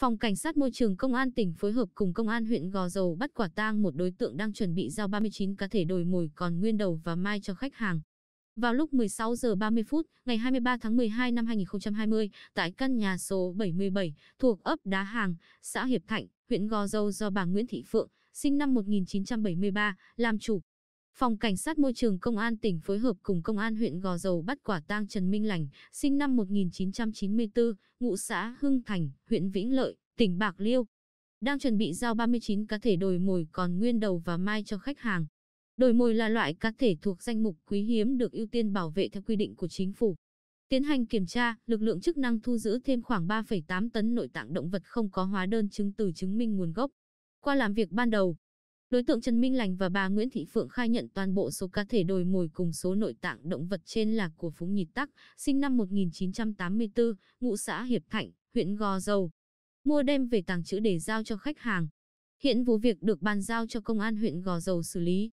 Phòng Cảnh sát Môi trường Công an tỉnh phối hợp cùng Công an huyện Gò Dầu bắt quả tang một đối tượng đang chuẩn bị giao 39 cá thể đồi mồi còn nguyên đầu và mai cho khách hàng. Vào lúc 16 giờ 30 phút ngày 23 tháng 12 năm 2020, tại căn nhà số 77 thuộc ấp Đá Hàng, xã Hiệp Thạnh, huyện Gò Dầu do bà Nguyễn Thị Phượng, sinh năm 1973, làm chủ, Phòng Cảnh sát Môi trường Công an tỉnh phối hợp cùng Công an huyện Gò Dầu bắt quả tang Trần Minh Lành, sinh năm 1994, ngụ xã Hưng Thành, huyện Vĩnh Lợi, tỉnh Bạc Liêu. Đang chuẩn bị giao 39 cá thể đồi mồi còn nguyên đầu và mai cho khách hàng. Đồi mồi là loại cá thể thuộc danh mục quý hiếm được ưu tiên bảo vệ theo quy định của chính phủ. Tiến hành kiểm tra, lực lượng chức năng thu giữ thêm khoảng 3,8 tấn nội tạng động vật không có hóa đơn chứng từ chứng minh nguồn gốc. Qua làm việc ban đầu, Đối tượng Trần Minh Lành và bà Nguyễn Thị Phượng khai nhận toàn bộ số cá thể đồi mồi cùng số nội tạng động vật trên là của Phúng Nhị Tắc, sinh năm 1984, ngụ xã Hiệp Thạnh, huyện Gò Dầu. Mua đem về tàng trữ để giao cho khách hàng. Hiện vụ việc được bàn giao cho công an huyện Gò Dầu xử lý.